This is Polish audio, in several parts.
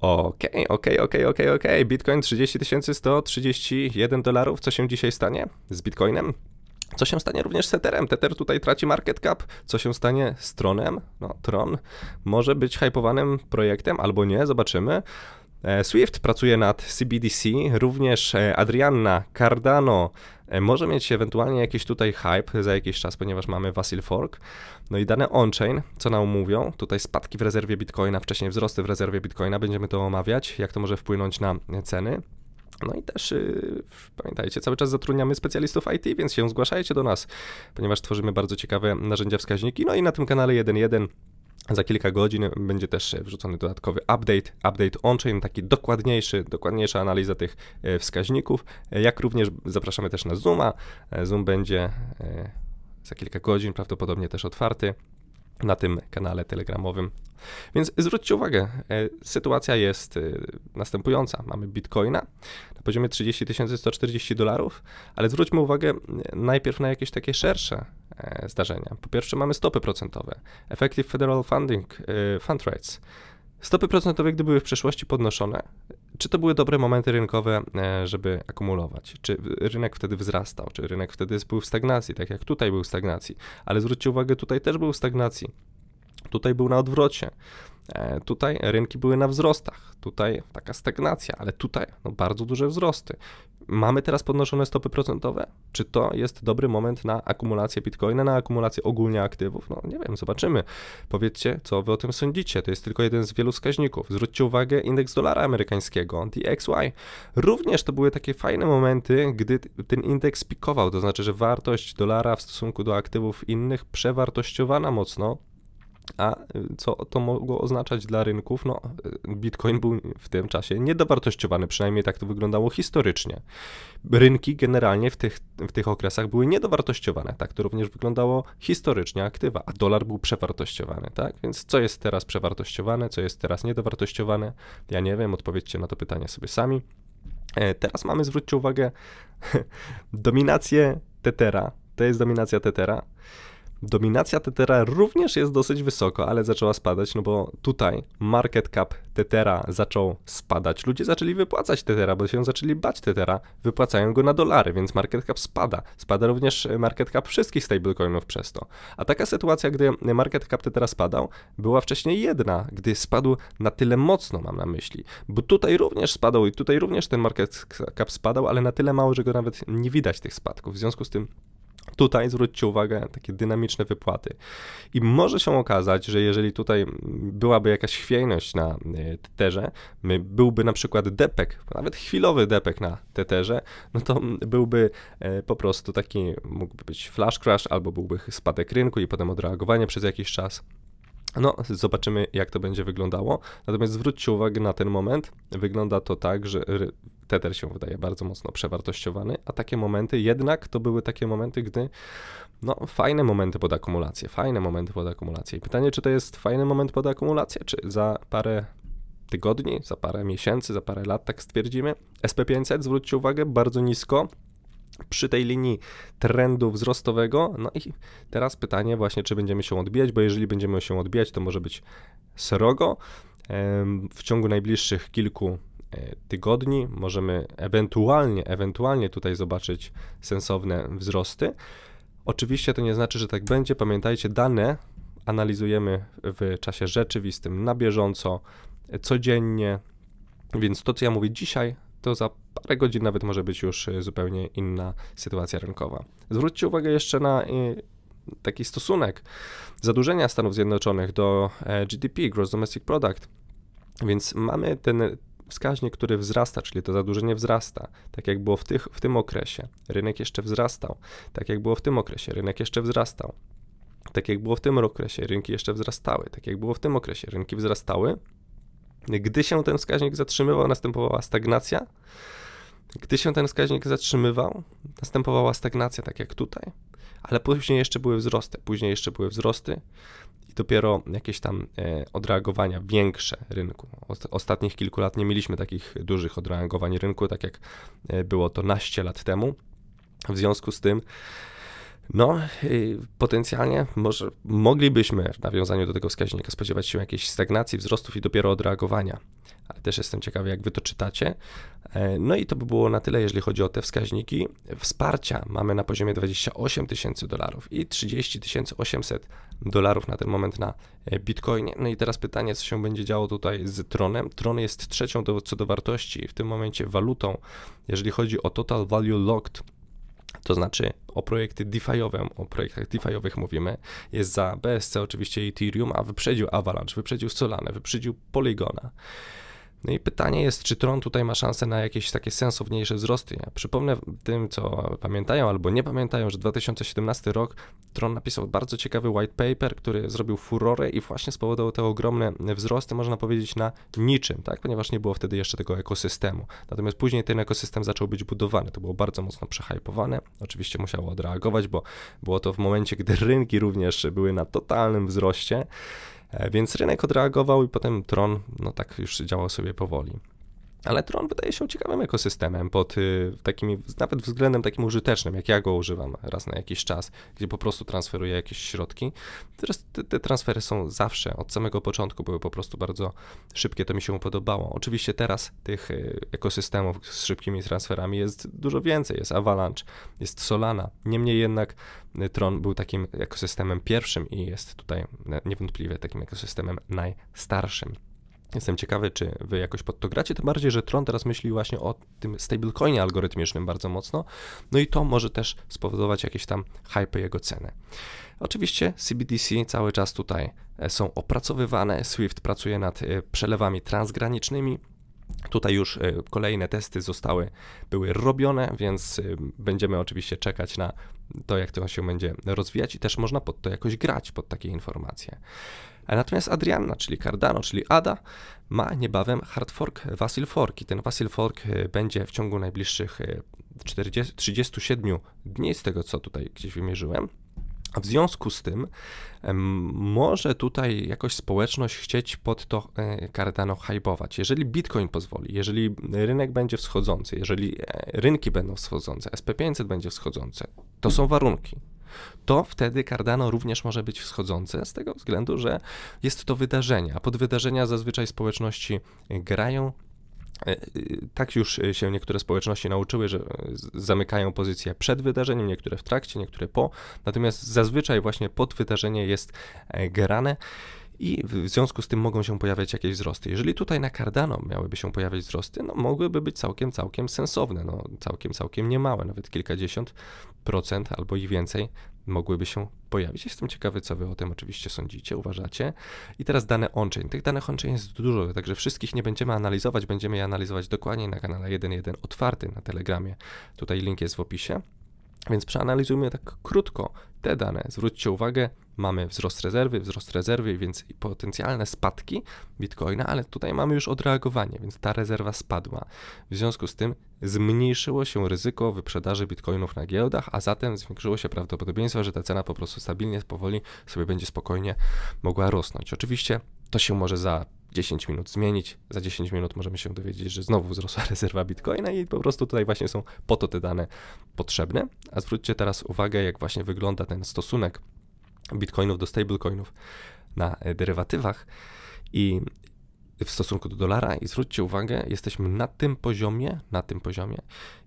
Okej, okay, okej, okay, okej, okay, okej, okej. Bitcoin 30 131 dolarów. Co się dzisiaj stanie z Bitcoinem? Co się stanie również z Tetherem? Tether tutaj traci market cap. Co się stanie z Tronem? No, Tron może być hypowanym projektem albo nie, zobaczymy. E, Swift pracuje nad CBDC, również e, Adrianna Cardano e, może mieć ewentualnie jakiś tutaj hype za jakiś czas, ponieważ mamy Vasil Fork. No i dane on-chain, co nam mówią, tutaj spadki w rezerwie Bitcoina, wcześniej wzrosty w rezerwie Bitcoina, będziemy to omawiać, jak to może wpłynąć na ceny. No i też y, pamiętajcie, cały czas zatrudniamy specjalistów IT, więc się zgłaszajcie do nas, ponieważ tworzymy bardzo ciekawe narzędzia wskaźniki. No i na tym kanale 1.1 za kilka godzin będzie też e, wrzucony dodatkowy update, update on-chain, taki dokładniejszy, dokładniejsza analiza tych e, wskaźników, e, jak również zapraszamy też na Zooma. Zoom będzie za kilka godzin prawdopodobnie też otwarty na tym kanale telegramowym. Więc zwróćcie uwagę, e, sytuacja jest e, następująca. Mamy bitcoina na poziomie 30 140 dolarów, ale zwróćmy uwagę e, najpierw na jakieś takie szersze zdarzenia. Po pierwsze mamy stopy procentowe, Effective Federal Funding, Fund Rates. Stopy procentowe, gdyby były w przeszłości podnoszone, czy to były dobre momenty rynkowe, e, żeby akumulować? Czy rynek wtedy wzrastał? Czy rynek wtedy był w stagnacji, tak jak tutaj był w stagnacji? Ale zwróćcie uwagę, tutaj też był w stagnacji. Tutaj był na odwrocie. E, tutaj rynki były na wzrostach, tutaj taka stagnacja, ale tutaj no, bardzo duże wzrosty. Mamy teraz podnoszone stopy procentowe? Czy to jest dobry moment na akumulację bitcoina, na akumulację ogólnie aktywów? No nie wiem, zobaczymy. Powiedzcie, co wy o tym sądzicie. To jest tylko jeden z wielu wskaźników. Zwróćcie uwagę indeks dolara amerykańskiego, DXY. Również to były takie fajne momenty, gdy ten indeks pikował, to znaczy, że wartość dolara w stosunku do aktywów innych przewartościowana mocno a y, co to mogło oznaczać dla rynków? No, y, Bitcoin był w tym czasie niedowartościowany, przynajmniej tak to wyglądało historycznie. Rynki generalnie w tych, w tych okresach były niedowartościowane, tak to również wyglądało historycznie aktywa, a dolar był przewartościowany, tak? Więc co jest teraz przewartościowane, co jest teraz niedowartościowane? Ja nie wiem, odpowiedzcie na to pytanie sobie sami. E, teraz mamy, zwróćcie uwagę, dominację Tetera. To jest dominacja Tetera. Dominacja Tetera również jest dosyć wysoko, ale zaczęła spadać, no bo tutaj market cap Tetera zaczął spadać. Ludzie zaczęli wypłacać Tetera, bo się zaczęli bać Tetera, wypłacają go na dolary, więc market cap spada. Spada również market cap wszystkich stablecoinów przez to. A taka sytuacja, gdy market cap Tetera spadał, była wcześniej jedna, gdy spadł na tyle mocno, mam na myśli. Bo tutaj również spadał i tutaj również ten market cap spadał, ale na tyle mało, że go nawet nie widać tych spadków. W związku z tym Tutaj zwróćcie uwagę takie dynamiczne wypłaty. I może się okazać, że jeżeli tutaj byłaby jakaś chwiejność na e, teterze, byłby na przykład depek, nawet chwilowy depek na teterze, no to byłby e, po prostu taki, mógłby być flash crash albo byłby spadek rynku i potem odreagowanie przez jakiś czas. No, zobaczymy, jak to będzie wyglądało. Natomiast zwróćcie uwagę na ten moment. Wygląda to tak, że Tether się wydaje bardzo mocno przewartościowany, a takie momenty jednak to były takie momenty, gdy no fajne momenty pod akumulację, fajne momenty pod akumulację. I pytanie, czy to jest fajny moment pod akumulację, czy za parę tygodni, za parę miesięcy, za parę lat, tak stwierdzimy. SP500, zwróćcie uwagę, bardzo nisko przy tej linii trendu wzrostowego. No i teraz pytanie właśnie, czy będziemy się odbijać, bo jeżeli będziemy się odbijać, to może być srogo w ciągu najbliższych kilku E, tygodni możemy ewentualnie, ewentualnie tutaj zobaczyć sensowne wzrosty. Oczywiście to nie znaczy, że tak będzie. Pamiętajcie, dane analizujemy w czasie rzeczywistym, na bieżąco, codziennie, więc to, co ja mówię dzisiaj, to za parę godzin nawet może być już e, zupełnie inna sytuacja rynkowa. Zwróćcie uwagę jeszcze na e, taki stosunek zadłużenia Stanów Zjednoczonych do GDP, Gross Domestic Product. Więc mamy ten wskaźnik, który wzrasta, czyli to zadłużenie wzrasta, tak jak było w, tych, w tym okresie, rynek jeszcze wzrastał, tak jak było w tym okresie, rynek jeszcze wzrastał, tak jak było w tym okresie, rynki jeszcze wzrastały, tak jak było w tym okresie, rynki wzrastały. Gdy się ten wskaźnik zatrzymywał, następowała stagnacja, gdy się ten wskaźnik zatrzymywał, następowała stagnacja, tak jak tutaj, ale później jeszcze były wzrosty, później jeszcze były wzrosty i dopiero jakieś tam e, odreagowania większe rynku. Ostatnich kilku lat nie mieliśmy takich dużych odreagowań rynku, tak jak e, było to naście lat temu. W związku z tym, no, e, potencjalnie może moglibyśmy w nawiązaniu do tego wskaźnika spodziewać się jakiejś stagnacji, wzrostów i dopiero odreagowania. Ale też jestem ciekawy, jak wy to czytacie, E, no i to by było na tyle, jeżeli chodzi o te wskaźniki. Wsparcia mamy na poziomie 28 tysięcy dolarów i 30 800 dolarów na ten moment na e, Bitcoinie. No i teraz pytanie, co się będzie działo tutaj z Tronem. Tron jest trzecią do, co do wartości w tym momencie walutą, jeżeli chodzi o total value locked to znaczy o projekty DeFi'owe, o projektach DeFi'owych mówimy, jest za BSC oczywiście Ethereum, a wyprzedził Avalanche, wyprzedził Solana, wyprzedził Polygona. No i pytanie jest, czy Tron tutaj ma szansę na jakieś takie sensowniejsze wzrosty. Ja przypomnę tym, co pamiętają albo nie pamiętają, że 2017 rok Tron napisał bardzo ciekawy white paper, który zrobił furorę i właśnie spowodował te ogromne wzrosty, można powiedzieć, na niczym, tak? ponieważ nie było wtedy jeszcze tego ekosystemu. Natomiast później ten ekosystem zaczął być budowany. To było bardzo mocno przehypowane. Oczywiście musiało odreagować, bo było to w momencie, gdy rynki również były na totalnym wzroście. E, więc rynek odreagował i potem Tron no tak już działał sobie powoli. Ale Tron wydaje się ciekawym ekosystemem, pod y, takim, nawet względem takim użytecznym, jak ja go używam raz na jakiś czas, gdzie po prostu transferuję jakieś środki. Teraz te, te transfery są zawsze, od samego początku były po prostu bardzo szybkie, to mi się podobało. Oczywiście teraz tych y, ekosystemów z szybkimi transferami jest dużo więcej, jest Avalanche, jest Solana. Niemniej jednak y, Tron był takim ekosystemem pierwszym i jest tutaj niewątpliwie takim ekosystemem najstarszym. Jestem ciekawy, czy wy jakoś pod to gracie, tym bardziej, że Tron teraz myśli właśnie o tym stablecoinie algorytmicznym bardzo mocno, no i to może też spowodować jakieś tam hype jego ceny. Oczywiście CBDC cały czas tutaj e, są opracowywane, Swift pracuje nad e, przelewami transgranicznymi, Tutaj już e, kolejne testy zostały, były robione, więc będziemy oczywiście czekać na to, jak to się będzie rozwijać i też można pod to jakoś grać, pod takie informacje. Natomiast Adrianna, czyli Cardano, czyli ADA, ma niebawem hard fork Vasil Fork i ten Vasil Fork e, będzie w ciągu najbliższych 40, e, 37 dni, z tego co tutaj gdzieś wymierzyłem. w związku z tym może tutaj jakoś społeczność chcieć pod to e, Cardano hajbować. Jeżeli Bitcoin pozwoli, jeżeli rynek będzie wschodzący, jeżeli rynki będą wschodzące, SP500 będzie wschodzące, to są warunki to wtedy Cardano również może być wschodzące z tego względu, że jest to wydarzenie, a pod wydarzenia zazwyczaj społeczności e, grają. E, e, tak już się niektóre społeczności nauczyły, że zamykają pozycję przed wydarzeniem, niektóre w trakcie, niektóre po. Natomiast zazwyczaj właśnie pod wydarzenie jest grane i w związku z tym mogą się pojawiać jakieś wzrosty. Jeżeli tutaj na Cardano miałyby się pojawiać wzrosty, no mogłyby być całkiem, całkiem sensowne, no całkiem, całkiem niemałe, nawet kilkadziesiąt procent albo i więcej mogłyby się pojawić. Jestem ciekawy, co wy o tym oczywiście sądzicie, uważacie. I teraz dane on-chain. Tych danych on-chain jest dużo, także wszystkich nie będziemy analizować, będziemy je analizować dokładnie na kanale 1.1 otwarty na Telegramie. Tutaj link jest w opisie. Więc przeanalizujmy tak krótko te dane. Zwróćcie uwagę, mamy wzrost rezerwy, wzrost rezerwy, więc i potencjalne spadki bitcoina, ale tutaj mamy już odreagowanie, więc ta rezerwa spadła. W związku z tym zmniejszyło się ryzyko wyprzedaży bitcoinów na giełdach, a zatem zwiększyło się prawdopodobieństwo, że ta cena po prostu stabilnie, powoli sobie będzie spokojnie mogła rosnąć. Oczywiście to się może za 10 minut zmienić. Za 10 minut możemy się dowiedzieć, że znowu wzrosła rezerwa Bitcoina i po prostu tutaj właśnie są po to te dane potrzebne. A zwróćcie teraz uwagę, jak właśnie wygląda ten stosunek Bitcoinów do stablecoinów na e, derywatywach. I w stosunku do dolara i zwróćcie uwagę, jesteśmy na tym poziomie, na tym poziomie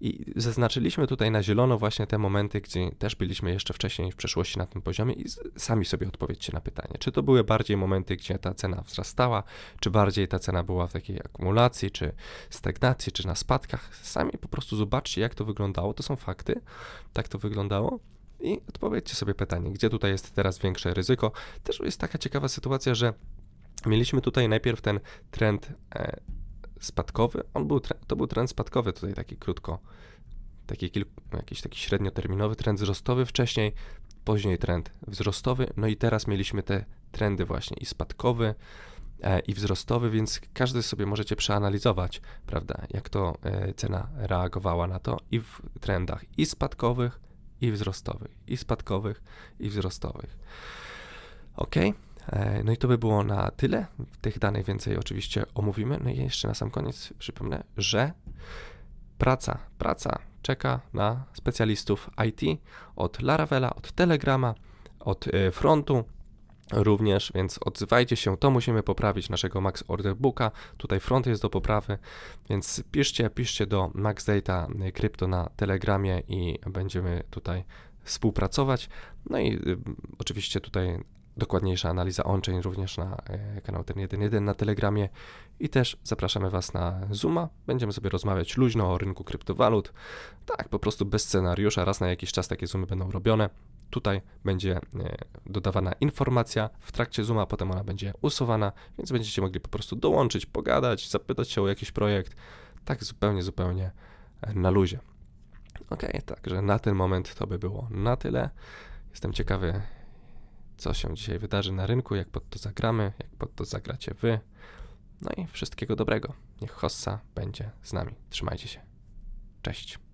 i zaznaczyliśmy tutaj na zielono właśnie te momenty, gdzie też byliśmy jeszcze wcześniej w przeszłości na tym poziomie i sami sobie odpowiedzcie na pytanie, czy to były bardziej momenty, gdzie ta cena wzrastała, czy bardziej ta cena była w takiej akumulacji, czy stagnacji, czy na spadkach. Sami po prostu zobaczcie, jak to wyglądało, to są fakty, tak to wyglądało i odpowiedzcie sobie pytanie, gdzie tutaj jest teraz większe ryzyko. Też jest taka ciekawa sytuacja, że Mieliśmy tutaj najpierw ten trend e, spadkowy. On był, to był trend spadkowy tutaj taki krótko, taki kilku, jakiś taki średnioterminowy trend wzrostowy wcześniej, później trend wzrostowy, no i teraz mieliśmy te trendy właśnie i spadkowy, e, i wzrostowy, więc każdy sobie możecie przeanalizować, prawda, jak to e, cena reagowała na to i w trendach i spadkowych, i wzrostowych, i spadkowych, i wzrostowych. Ok? E, no i to by było na tyle. Tych danych więcej oczywiście omówimy. No i jeszcze na sam koniec przypomnę, że praca, praca czeka na specjalistów IT od Laravela, od Telegrama, od e, frontu również, więc odzywajcie się, to musimy poprawić naszego Max Order Booka, tutaj front jest do poprawy, więc piszcie, piszcie do Max Data Crypto e, na Telegramie i będziemy tutaj współpracować. No i y, oczywiście tutaj dokładniejsza analiza on-chain również na e, kanał ten 1.1 na Telegramie i też zapraszamy Was na Zooma. Będziemy sobie rozmawiać luźno o rynku kryptowalut. Tak, po prostu bez scenariusza. Raz na jakiś czas takie Zoomy będą robione. Tutaj będzie e, dodawana informacja w trakcie Zooma, potem ona będzie usuwana, więc będziecie mogli po prostu dołączyć, pogadać, zapytać się o jakiś projekt. Tak zupełnie, zupełnie e, na luzie. Ok, także na ten moment to by było na tyle. Jestem ciekawy, co się dzisiaj wydarzy na rynku, jak pod to zagramy, jak pod to zagracie wy. No i wszystkiego dobrego. Niech Hossa będzie z nami. Trzymajcie się. Cześć.